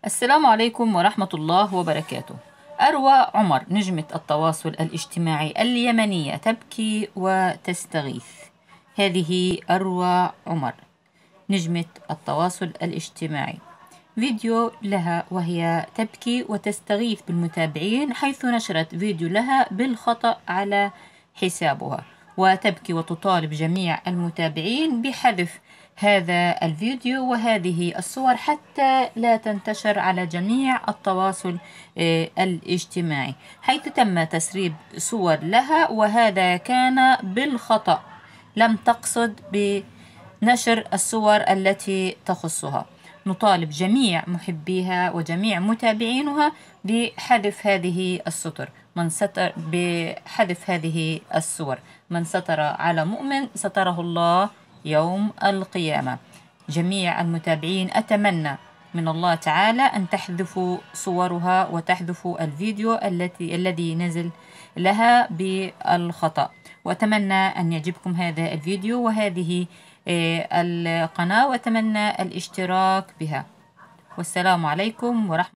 السلام عليكم ورحمة الله وبركاته أروى عمر نجمة التواصل الاجتماعي اليمنية تبكي وتستغيث هذه أروى عمر نجمة التواصل الاجتماعي فيديو لها وهي تبكي وتستغيث بالمتابعين حيث نشرت فيديو لها بالخطأ على حسابها وتبكي وتطالب جميع المتابعين بحذف هذا الفيديو وهذه الصور حتى لا تنتشر على جميع التواصل آه، الاجتماعي حيث تم تسريب صور لها وهذا كان بالخطأ لم تقصد بنشر الصور التي تخصها نطالب جميع محبيها وجميع متابعينها بحذف هذه السطر من ستر بحذف هذه السور من ستر على مؤمن ستره الله يوم القيامة جميع المتابعين أتمنى من الله تعالى أن تحذفوا صورها وتحذفوا الفيديو التي الذي نزل لها بالخطأ وأتمنى أن يعجبكم هذا الفيديو وهذه آه، القناة وأتمنى الاشتراك بها والسلام عليكم ورحمة